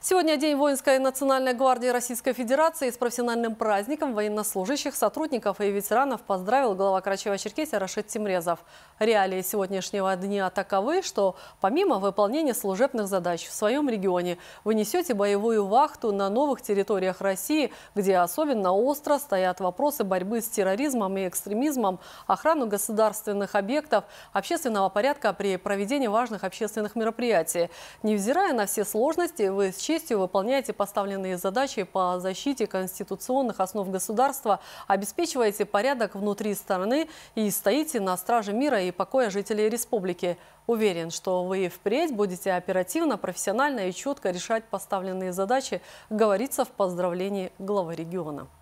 Сегодня День воинской национальной гвардии Российской Федерации. С профессиональным праздником военнослужащих, сотрудников и ветеранов поздравил глава Карачева-Черкесии Рашид Тимрезов. Реалии сегодняшнего дня таковы, что помимо выполнения служебных задач в своем регионе, вы несете боевую вахту на новых территориях России, где особенно остро стоят вопросы борьбы с терроризмом и экстремизмом, охрану государственных объектов, общественного порядка при проведении важных общественных мероприятий. Невзирая на все сложности, вы с честью выполняете поставленные задачи по защите конституционных основ государства, обеспечиваете порядок внутри страны и стоите на страже мира и покоя жителей республики. Уверен, что вы впредь будете оперативно, профессионально и четко решать поставленные задачи, говорится в поздравлении главы региона.